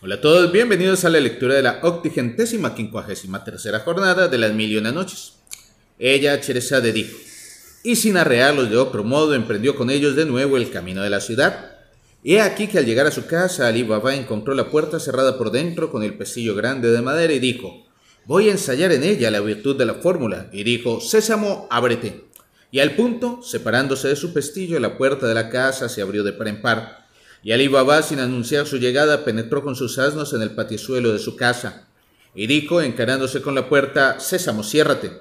Hola a todos, bienvenidos a la lectura de la octigentésima quincuagésima tercera jornada de las mil y una noches. Ella, Cheresade, dijo, y sin arrearlos de otro modo, emprendió con ellos de nuevo el camino de la ciudad. He aquí que al llegar a su casa, Ali Baba encontró la puerta cerrada por dentro con el pestillo grande de madera y dijo, voy a ensayar en ella la virtud de la fórmula. Y dijo, Sésamo, ábrete. Y al punto, separándose de su pestillo, la puerta de la casa se abrió de par en par y Ali Baba, sin anunciar su llegada, penetró con sus asnos en el patizuelo de su casa y encarándose con la puerta, Sésamo, ciérrate.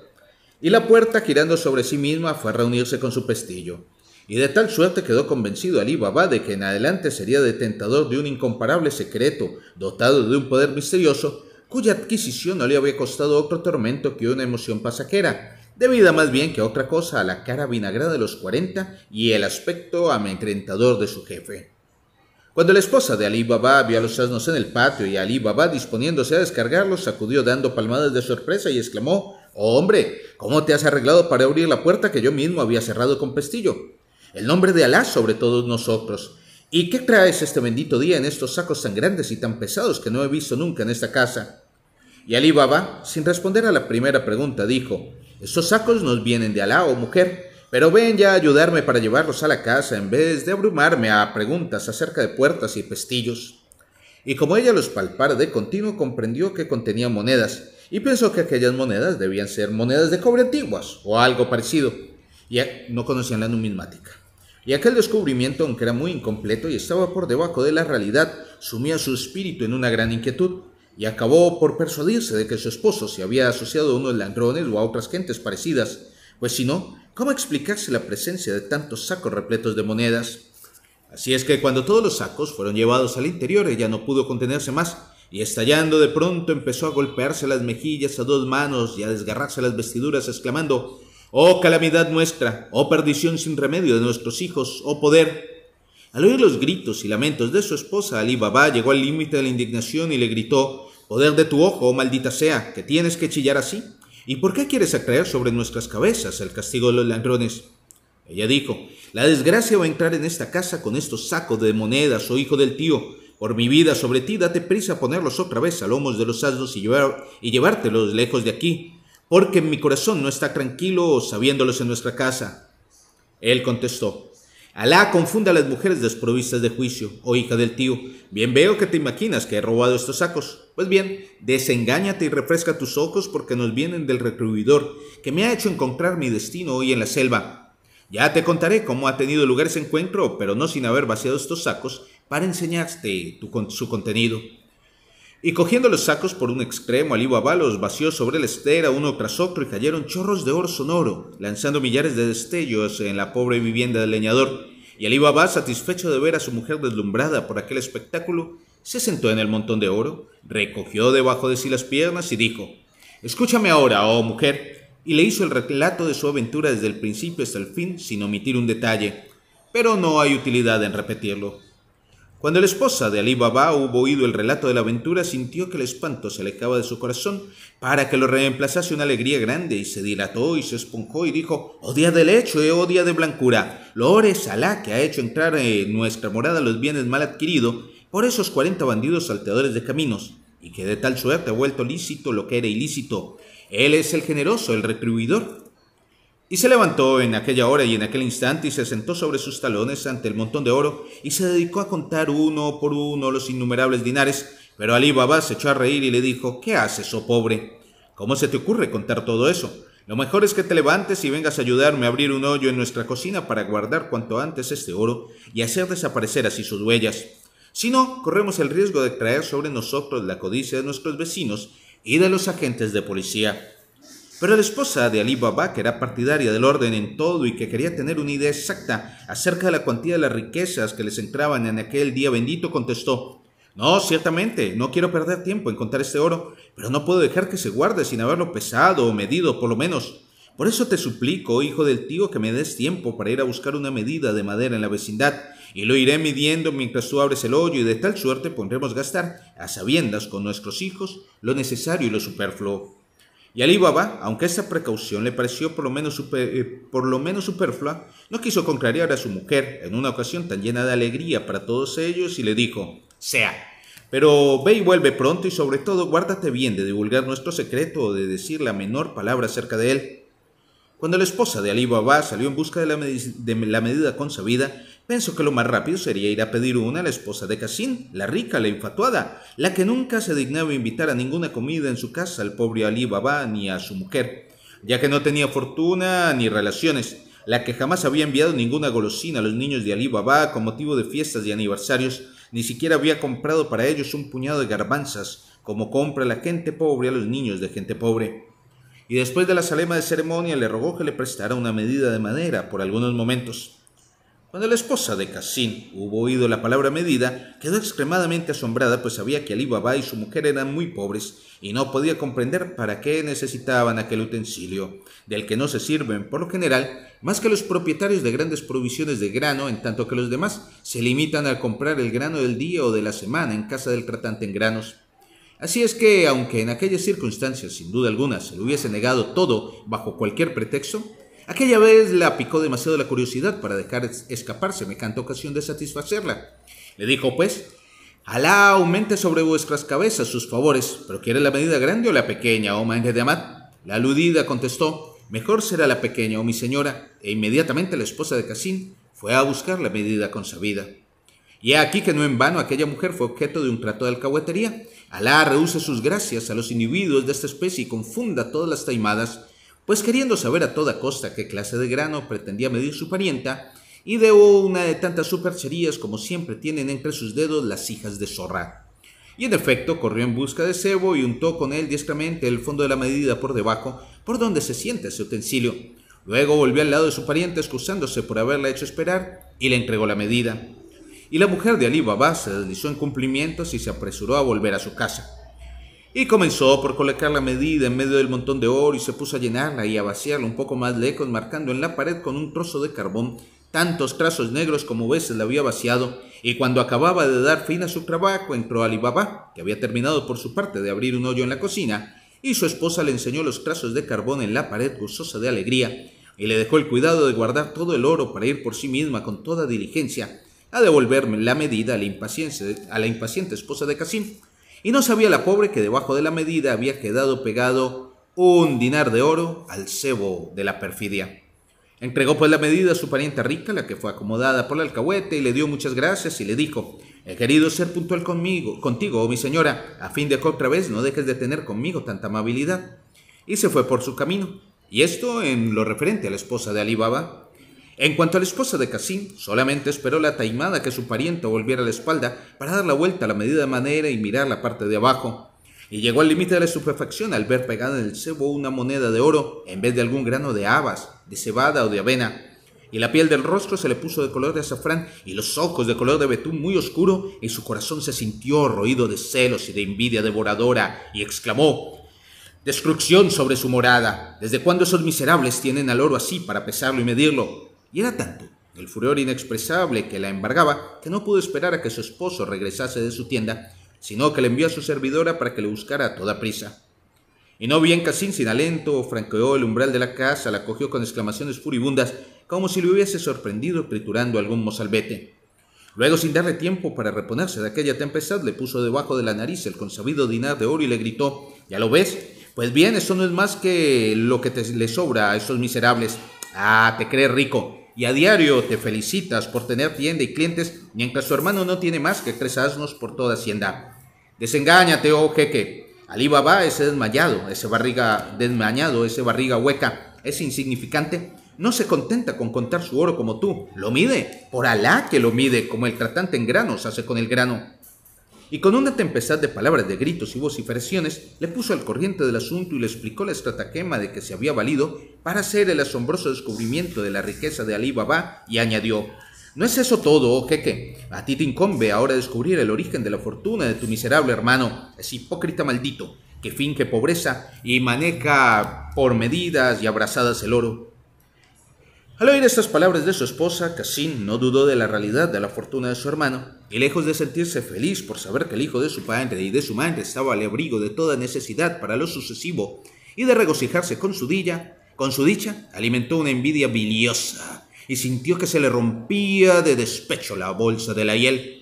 Y la puerta, girando sobre sí misma, fue a reunirse con su pestillo. Y de tal suerte quedó convencido Ali Baba de que en adelante sería detentador de un incomparable secreto, dotado de un poder misterioso, cuya adquisición no le había costado otro tormento que una emoción pasajera, debida más bien que a otra cosa a la cara vinagrada de los cuarenta y el aspecto amedrentador de su jefe. Cuando la esposa de Ali Baba vio a los asnos en el patio y Ali Baba disponiéndose a descargarlos, sacudió dando palmadas de sorpresa y exclamó: ¡Oh Hombre, ¿cómo te has arreglado para abrir la puerta que yo mismo había cerrado con pestillo? El nombre de Alá sobre todos nosotros. ¿Y qué traes este bendito día en estos sacos tan grandes y tan pesados que no he visto nunca en esta casa? Y Ali Baba, sin responder a la primera pregunta, dijo: Estos sacos nos vienen de Alá, oh mujer, pero ven ya a ayudarme para llevarlos a la casa en vez de abrumarme a preguntas acerca de puertas y pestillos. Y como ella los palpara de continuo, comprendió que contenía monedas, y pensó que aquellas monedas debían ser monedas de cobre antiguas o algo parecido. Y no conocían la numismática. Y aquel descubrimiento, aunque era muy incompleto y estaba por debajo de la realidad, sumía su espíritu en una gran inquietud, y acabó por persuadirse de que su esposo se había asociado a unos ladrones o a otras gentes parecidas, pues si no, ¿Cómo explicarse la presencia de tantos sacos repletos de monedas? Así es que cuando todos los sacos fueron llevados al interior, ella no pudo contenerse más y estallando de pronto empezó a golpearse las mejillas a dos manos y a desgarrarse las vestiduras, exclamando, Oh calamidad nuestra, oh perdición sin remedio de nuestros hijos, oh poder. Al oír los gritos y lamentos de su esposa, Ali Baba llegó al límite de la indignación y le gritó, Poder de tu ojo, oh maldita sea, que tienes que chillar así. ¿Y por qué quieres atraer sobre nuestras cabezas el castigo de los ladrones? Ella dijo, la desgracia va a entrar en esta casa con estos sacos de monedas, oh hijo del tío. Por mi vida sobre ti, date prisa a ponerlos otra vez a lomos de los asnos y, y llevártelos lejos de aquí, porque mi corazón no está tranquilo sabiéndolos en nuestra casa. Él contestó, Alá confunda a las mujeres desprovistas de juicio, oh hija del tío. Bien veo que te imaginas que he robado estos sacos. Pues bien, desengáñate y refresca tus ojos porque nos vienen del retribuidor, que me ha hecho encontrar mi destino hoy en la selva. Ya te contaré cómo ha tenido lugar ese encuentro, pero no sin haber vaciado estos sacos para enseñarte su contenido. Y cogiendo los sacos por un extremo, Ali Baba los vació sobre la estera uno tras otro y cayeron chorros de oro sonoro, lanzando millares de destellos en la pobre vivienda del leñador. Y Ali Baba, satisfecho de ver a su mujer deslumbrada por aquel espectáculo, se sentó en el montón de oro, recogió debajo de sí las piernas y dijo, Escúchame ahora, oh mujer, y le hizo el relato de su aventura desde el principio hasta el fin, sin omitir un detalle, pero no hay utilidad en repetirlo. Cuando la esposa de Ali Baba hubo oído el relato de la aventura, sintió que el espanto se alejaba de su corazón para que lo reemplazase una alegría grande, y se dilató y se esponjó y dijo, Oh día de y y oh día de blancura, lores Alá que ha hecho entrar en nuestra morada los bienes mal adquiridos por esos cuarenta bandidos salteadores de caminos, y que de tal suerte ha vuelto lícito lo que era ilícito. Él es el generoso, el retribuidor. Y se levantó en aquella hora y en aquel instante y se sentó sobre sus talones ante el montón de oro y se dedicó a contar uno por uno los innumerables dinares. Pero Ali Baba se echó a reír y le dijo, ¿qué haces, oh pobre? ¿Cómo se te ocurre contar todo eso? Lo mejor es que te levantes y vengas a ayudarme a abrir un hoyo en nuestra cocina para guardar cuanto antes este oro y hacer desaparecer así sus huellas. Si no, corremos el riesgo de traer sobre nosotros la codicia de nuestros vecinos y de los agentes de policía. Pero la esposa de Ali Baba, que era partidaria del orden en todo y que quería tener una idea exacta acerca de la cuantía de las riquezas que les entraban en aquel día bendito, contestó, No, ciertamente, no quiero perder tiempo en contar este oro, pero no puedo dejar que se guarde sin haberlo pesado o medido, por lo menos. Por eso te suplico, hijo del tío, que me des tiempo para ir a buscar una medida de madera en la vecindad, y lo iré midiendo mientras tú abres el hoyo, y de tal suerte pondremos gastar, a sabiendas con nuestros hijos, lo necesario y lo superfluo. Y Alibaba, aunque esa precaución le pareció por lo menos, eh, por lo menos superflua, no quiso contrariar a su mujer en una ocasión tan llena de alegría para todos ellos y le dijo, sea, pero ve y vuelve pronto y sobre todo guárdate bien de divulgar nuestro secreto o de decir la menor palabra acerca de él. Cuando la esposa de Ali Baba salió en busca de la, medida consabida, pensó que lo más rápido sería ir a pedir una a la esposa de Casim, la rica, la infatuada, la que nunca se dignaba invitar a ninguna comida en su casa al pobre Ali Baba ni a su mujer, ya que no tenía fortuna ni relaciones, la que jamás había enviado ninguna golosina a los niños de Ali Baba con motivo de fiestas y aniversarios, ni siquiera había comprado para ellos un puñado de garbanzas, como compra la gente pobre a los niños de gente pobre y después de la salema de ceremonia le rogó que le prestara una medida de madera por algunos momentos. Cuando la esposa de Casín hubo oído la palabra medida, quedó extremadamente asombrada, pues sabía que Ali Baba y su mujer eran muy pobres y no podía comprender para qué necesitaban aquel utensilio, del que no se sirven, por lo general, más que los propietarios de grandes provisiones de grano, en tanto que los demás se limitan a comprar el grano del día o de la semana en casa del tratante en granos. Así es que, aunque en aquellas circunstancias sin duda alguna se le hubiese negado todo bajo cualquier pretexto, aquella vez la picó demasiado la curiosidad para dejar escapar semejante ocasión de satisfacerla. Le dijo, pues, Alá aumente sobre vuestras cabezas sus favores, pero ¿quiere la medida grande o la pequeña, o oh manje de Amad? La aludida contestó, mejor será la pequeña, oh mi señora, e inmediatamente la esposa de Casín fue a buscar la medida consabida. Y aquí que no en vano aquella mujer fue objeto de un trato de alcahuetería, Alá rehúsa sus gracias a los individuos de esta especie y confunda todas las taimadas, pues queriendo saber a toda costa qué clase de grano pretendía medir su parienta, y una de tantas supercherías como siempre tienen entre sus dedos las hijas de zorra. Y en efecto corrió en busca de cebo y untó con él diestramente el fondo de la medida por debajo, por donde se siente ese utensilio. Luego volvió al lado de su pariente excusándose por haberla hecho esperar y le entregó la medida y la mujer de Ali Baba se deslizó en cumplimientos y se apresuró a volver a su casa. Y comenzó por colocar la medida en medio del montón de oro y se puso a llenarla y a vaciarla un poco más lejos, marcando en la pared con un trozo de carbón tantos trazos negros como veces la había vaciado, y cuando acababa de dar fin a su trabajo entró Ali Baba, que había terminado por su parte de abrir un hoyo en la cocina, y su esposa le enseñó los trazos de carbón en la pared gozosa de alegría, y le dejó el cuidado de guardar todo el oro para ir por sí misma con toda diligencia, a devolverme la medida a la, impaciencia, a la impaciente esposa de Casim Y no sabía la pobre que debajo de la medida había quedado pegado un dinar de oro al cebo de la perfidia. Entregó pues la medida a su parienta rica, la que fue acomodada por el alcahuete, y le dio muchas gracias y le dijo, he eh, querido ser puntual conmigo, contigo, oh mi señora, a fin de que otra vez no dejes de tener conmigo tanta amabilidad. Y se fue por su camino. Y esto en lo referente a la esposa de Alibaba, en cuanto a la esposa de Casim, solamente esperó la taimada que su pariente volviera a la espalda para dar la vuelta a la medida de manera y mirar la parte de abajo. Y llegó al límite de la estupefacción al ver pegada en el cebo una moneda de oro en vez de algún grano de habas, de cebada o de avena. Y la piel del rostro se le puso de color de azafrán y los ojos de color de betún muy oscuro y su corazón se sintió roído de celos y de envidia devoradora y exclamó Destrucción sobre su morada. ¿Desde cuándo esos miserables tienen al oro así para pesarlo y medirlo? Y era tanto el furor inexpresable que la embargaba que no pudo esperar a que su esposo regresase de su tienda, sino que le envió a su servidora para que le buscara a toda prisa. Y no bien Casín sin alento franqueó el umbral de la casa, la cogió con exclamaciones furibundas, como si le hubiese sorprendido triturando algún mozalbete. Luego, sin darle tiempo para reponerse de aquella tempestad, le puso debajo de la nariz el consabido dinar de oro y le gritó, ¿ya lo ves? Pues bien, eso no es más que lo que te le sobra a esos miserables. Ah, te crees rico y a diario te felicitas por tener tienda y clientes, mientras tu hermano no tiene más que tres asnos por toda hacienda. Desengáñate, oh jeque. Ali Baba ese desmayado, ese barriga desmañado, ese barriga hueca, es insignificante. No se contenta con contar su oro como tú. Lo mide, por Alá que lo mide, como el tratante en granos hace con el grano. Y con una tempestad de palabras, de gritos y vociferaciones, le puso al corriente del asunto y le explicó la estratagema de que se había valido para hacer el asombroso descubrimiento de la riqueza de Ali Baba y añadió, ¿no es eso todo, oh, Keke... jeque? A ti te incombe ahora descubrir el origen de la fortuna de tu miserable hermano, ese hipócrita maldito, que finge pobreza y maneja por medidas y abrazadas el oro. Al oír estas palabras de su esposa, Casín no dudó de la realidad de la fortuna de su hermano, y lejos de sentirse feliz por saber que el hijo de su padre y de su madre estaba al abrigo de toda necesidad para lo sucesivo, y de regocijarse con su dilla, con su dicha alimentó una envidia biliosa y sintió que se le rompía de despecho la bolsa de la hiel.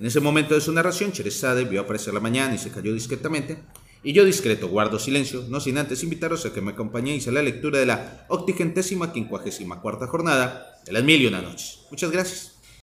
En ese momento de su narración, Cherezade vio aparecer la mañana y se cayó discretamente. Y yo discreto guardo silencio, no sin antes invitaros a que me acompañéis a la lectura de la octigentésima quincuagésima cuarta jornada de las mil y una noches. Muchas gracias.